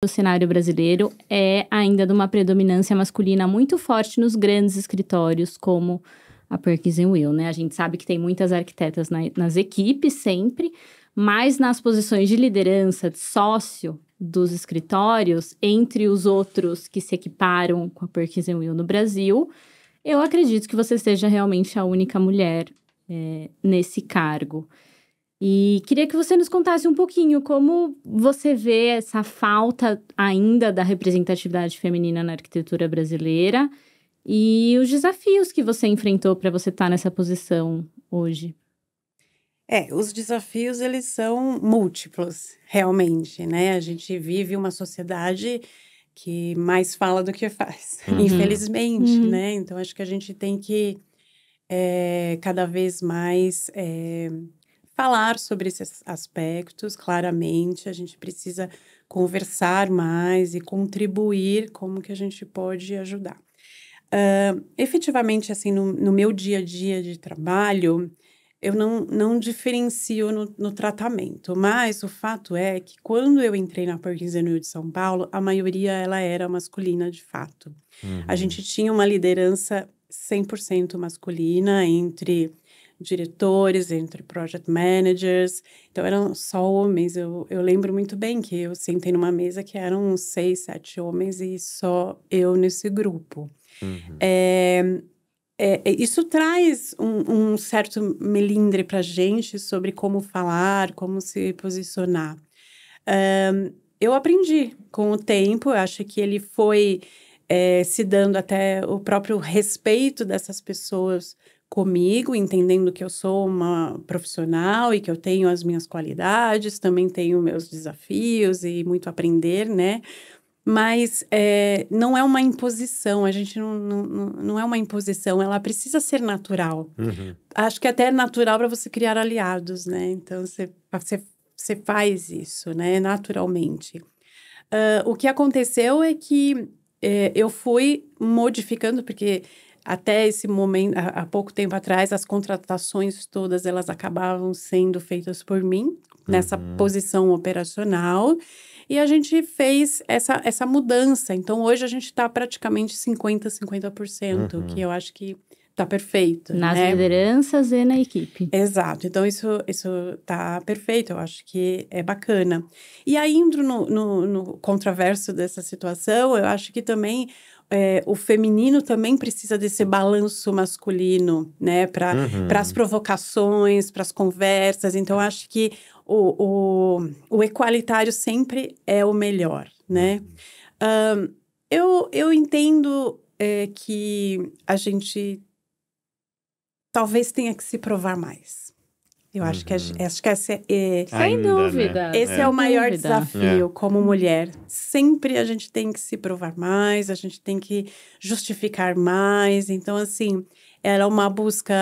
no cenário brasileiro é ainda de uma predominância masculina muito forte nos grandes escritórios, como a Perkins Will, né? A gente sabe que tem muitas arquitetas na, nas equipes sempre, mas nas posições de liderança, de sócio dos escritórios, entre os outros que se equiparam com a Perkins Will no Brasil, eu acredito que você seja realmente a única mulher é, nesse cargo. E queria que você nos contasse um pouquinho como você vê essa falta ainda da representatividade feminina na arquitetura brasileira e os desafios que você enfrentou para você estar tá nessa posição hoje. É, os desafios eles são múltiplos, realmente, né? A gente vive uma sociedade que mais fala do que faz, uhum. infelizmente, uhum. né? Então acho que a gente tem que é, cada vez mais é, falar sobre esses aspectos claramente, a gente precisa conversar mais e contribuir como que a gente pode ajudar. Uh, efetivamente, assim, no, no, meu dia a dia de trabalho, eu não, não diferencio no, no, tratamento, mas o fato é que quando eu entrei na Perkins Anil de São Paulo, a maioria ela era masculina de fato. Uhum. A gente tinha uma liderança 100% masculina entre diretores, entre project managers. Então eram só homens. Eu, eu lembro muito bem que eu sentei numa mesa que eram seis, sete homens e só eu nesse grupo. Uhum. É, é, é isso traz um, um certo melindre para gente sobre como falar, como se posicionar. Um, eu aprendi com o tempo, eu acho que ele foi é, se dando até o próprio respeito dessas pessoas comigo, entendendo que eu sou uma profissional e que eu tenho as minhas qualidades, também tenho meus desafios e muito aprender, né? Mas é, não é uma imposição, a gente não, não, não é uma imposição, ela precisa ser natural. Uhum. Acho que até é natural para você criar aliados, né? Então você, você, você faz isso, né? Naturalmente. Uh, o que aconteceu é que é, eu fui modificando, porque até esse momento, há pouco tempo atrás, as contratações todas elas acabavam sendo feitas por mim nessa uhum. posição operacional. E a gente fez essa, essa mudança. Então, hoje a gente está praticamente 50%, 50%, uhum. que eu acho que está perfeito. Nas né? lideranças e na equipe. Exato. Então, isso isso tá perfeito. Eu acho que é bacana. E aí, indo no, no, no contraverso dessa situação, eu acho que também é, o feminino também precisa desse balanço masculino, né? Para uhum. as provocações, para as conversas. Então, acho que o, o, o, equalitário sempre é o melhor, né? Um, uhum. eu, eu entendo é, que a gente talvez tenha que se provar mais eu acho, uhum. que, acho que essa é, é Sem né? dúvida. É. Esse é. é, o maior é. desafio é. como mulher. Sempre a gente tem que se provar mais, a gente tem que justificar mais. Então, assim, ela é uma busca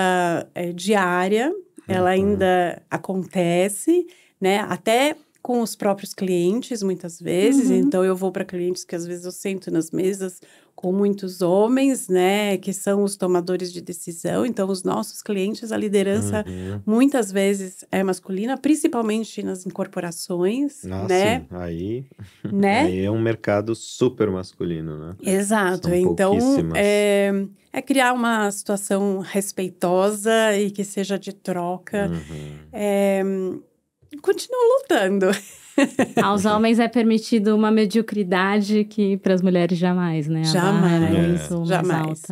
é, diária, ela uhum. ainda acontece, né? Até com os próprios clientes, muitas vezes. Uhum. Então, eu vou para clientes que às vezes eu sento nas mesas com muitos homens, né, que são os tomadores de decisão. Então, os nossos clientes, a liderança uhum. muitas vezes é masculina, principalmente nas incorporações, Nossa, né? Aí, né? Aí é um mercado super masculino, né? Exato. São então, é, é, criar uma situação respeitosa e que seja de troca. Uhum. É, continuo lutando. Aos homens é permitido uma mediocridade que para as mulheres jamais, né? Jamais. É. Jamais.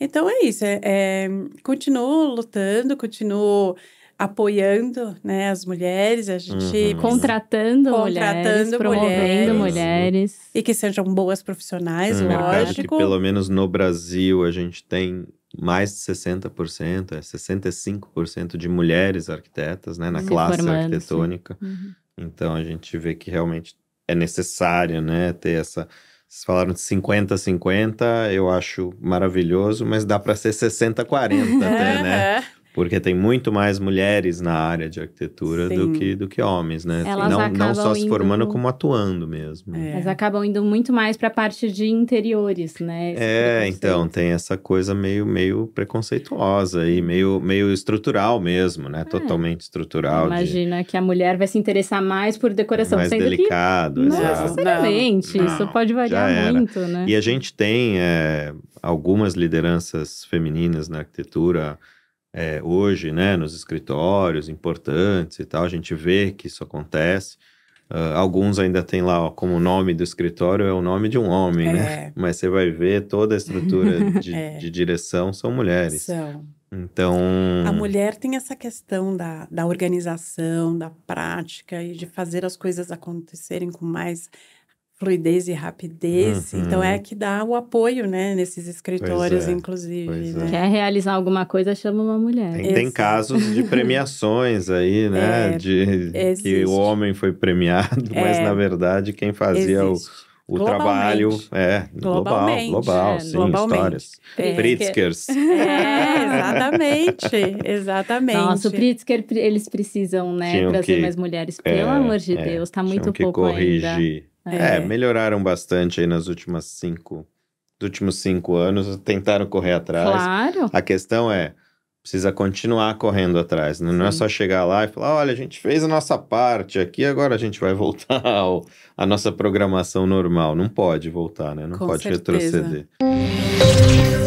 Então é isso. É, é, continuo lutando, continuo apoiando né, as mulheres, a gente uhum. contratando, contratando mulheres, promovendo mulheres, mulheres e que sejam boas profissionais, é um lógico. Que, pelo menos no Brasil a gente tem mais de 60%, é 65% de mulheres arquitetas, né, na Se classe formando, arquitetônica. Uhum. Então a gente vê que realmente é necessário, né, ter essa vocês falaram de 50-50, eu acho maravilhoso, mas dá para ser 60-40 até, né? É. Porque tem muito mais mulheres na área de arquitetura do que, do que homens, né? Elas não, não só se formando, como atuando mesmo. É. Elas acabam indo muito mais para a parte de interiores, né? Esse tipo é, então, tem essa coisa meio, meio preconceituosa e meio, meio estrutural mesmo, né? É. Totalmente estrutural. Imagina de... que a mulher vai se interessar mais por decoração. Mais sendo delicado, que... exato. Sinceramente, não, isso pode variar muito, né? E a gente tem é, algumas lideranças femininas na arquitetura é, hoje, né, nos escritórios importantes e tal, a gente vê que isso acontece. Uh, alguns ainda tem lá ó, como nome do escritório é o nome de um homem, né? é. né? Mas você vai ver toda a estrutura de, é. de, direção são mulheres. São. Então. A mulher tem essa questão da, da organização, da prática e de fazer as coisas acontecerem com mais fluidez e rapidez. Uhum. Então é que dá o apoio, né, nesses escritórios, é. inclusive. Né? É. Quer realizar alguma coisa, chama uma mulher. Tem, tem casos de premiações aí, né? É, de existe. que o homem foi premiado, é. mas na verdade quem fazia existe. o o trabalho é global, global, é, sim, globalmente. histórias. É. Pritzkers. É, exatamente, exatamente. Nossa, o Pritzker, eles precisam, né, Tinham trazer que, mais mulheres, é, pelo é, amor de é, Deus, tá muito pouco corrigir. ainda. É, é melhoraram bastante aí nas últimas cinco, nos últimos cinco anos, tentaram correr atrás. Claro. A questão é, precisa continuar correndo atrás, né? não é só chegar lá e falar, olha, a gente fez a nossa parte aqui, agora a gente vai voltar ao, à nossa programação normal. Não pode voltar, né? Não Com pode certeza. retroceder.